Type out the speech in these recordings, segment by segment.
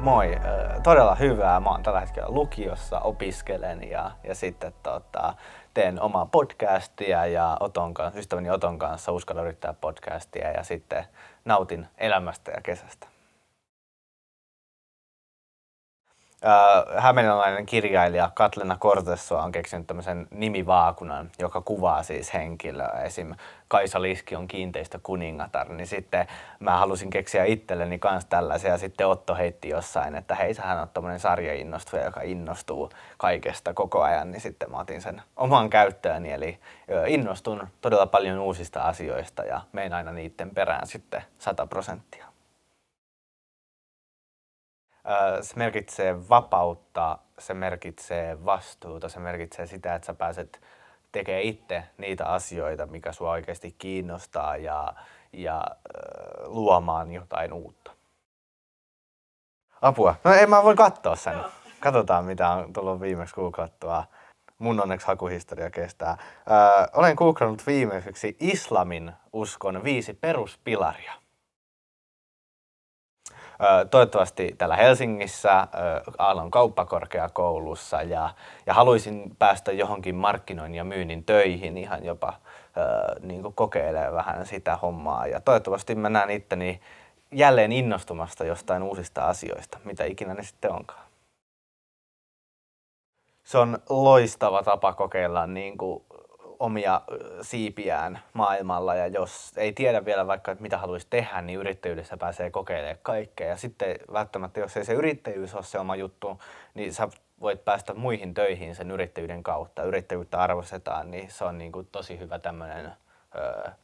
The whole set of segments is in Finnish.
Moi, todella hyvää. Mä oon tällä hetkellä lukiossa, opiskelen ja, ja sitten tota, teen omaa podcastia ja Oton ystäväni Oton kanssa uskalla yrittää podcastia ja sitten nautin elämästä ja kesästä. äh, hämeenalainen kirjailija Katlena Kortessoa on keksinyt tämmöisen nimivaakunan, joka kuvaa siis henkilöä. Esim. Kaisa Liski on kiinteistä kuningatar, niin sitten mä halusin keksiä itselleni kans tällaisia. sitten Otto heitti jossain, että hei, sähän on tämmöinen sarjainnostuja, joka innostuu kaikesta koko ajan, niin sitten mä otin sen oman käyttööni. Eli innostun todella paljon uusista asioista ja mein aina niiden perään sitten 100 prosenttia se merkitsee vapautta, se merkitsee vastuuta, se merkitsee sitä, että sä pääset tekemään itse niitä asioita, mikä sua oikeasti kiinnostaa ja, ja luomaan jotain uutta. Apua. No ei mä voi katsoa sen. No. Katsotaan, mitä on tullut viimeksi googlattua. Mun onneksi hakuhistoria kestää. Öö, olen googlannut viimeiseksi islamin uskon viisi peruspilaria toivottavasti täällä Helsingissä, Aallon kauppakorkeakoulussa ja, ja haluaisin päästä johonkin markkinoin ja myynnin töihin ihan jopa niin kokeilemaan vähän sitä hommaa ja toivottavasti mä näen itteni jälleen innostumasta jostain uusista asioista, mitä ikinä ne sitten onkaan. Se on loistava tapa kokeilla niin kuin omia siipiään maailmalla ja jos ei tiedä vielä vaikka, että mitä haluaisi tehdä, niin yrittäjyydessä pääsee kokeilemaan kaikkea. Ja sitten välttämättä, jos ei se yrittäjyys ole se oma juttu, niin sä voit päästä muihin töihin sen yrittäjyyden kautta. Yrittäjyyttä arvostetaan, niin se on niin kuin tosi hyvä tämmöinen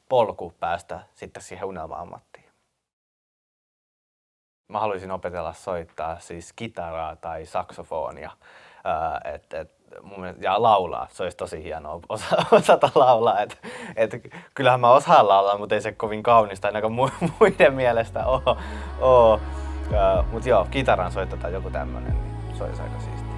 polku päästä sitten siihen unelma-ammattiin. Mä haluaisin opetella soittaa siis kitaraa tai saksofonia. Että et, mun mielestä, ja laulaa, se olisi tosi hienoa osa, osata laulaa. Et, et, kyllähän mä osaan laulaa, mutta ei se kovin kaunista ainakaan mu- muiden mielestä ole. Mutta joo, kitaran soittaa tai joku tämmöinen, niin se olisi aika siistiä.